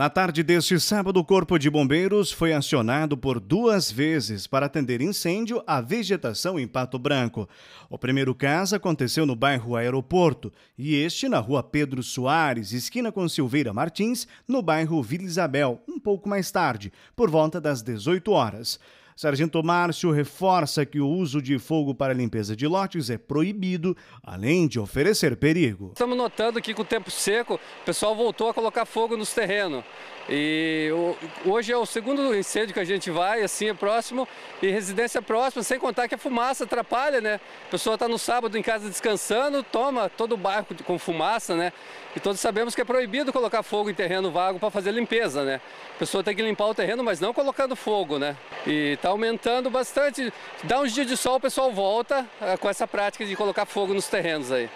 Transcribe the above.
Na tarde deste sábado, o Corpo de Bombeiros foi acionado por duas vezes para atender incêndio à vegetação em Pato Branco. O primeiro caso aconteceu no bairro Aeroporto e este na rua Pedro Soares, esquina com Silveira Martins, no bairro Vila Isabel, um pouco mais tarde, por volta das 18 horas. Sargento Márcio reforça que o uso de fogo para limpeza de lotes é proibido, além de oferecer perigo. Estamos notando que com o tempo seco, o pessoal voltou a colocar fogo nos terrenos. E hoje é o segundo incêndio que a gente vai, assim, é próximo, e residência é próxima, sem contar que a fumaça atrapalha, né? A pessoa está no sábado em casa descansando, toma todo o barco com fumaça, né? E todos sabemos que é proibido colocar fogo em terreno vago para fazer limpeza, né? A pessoa tem que limpar o terreno, mas não colocando fogo, né? E está aumentando bastante. Dá uns dias de sol, o pessoal volta eh, com essa prática de colocar fogo nos terrenos aí.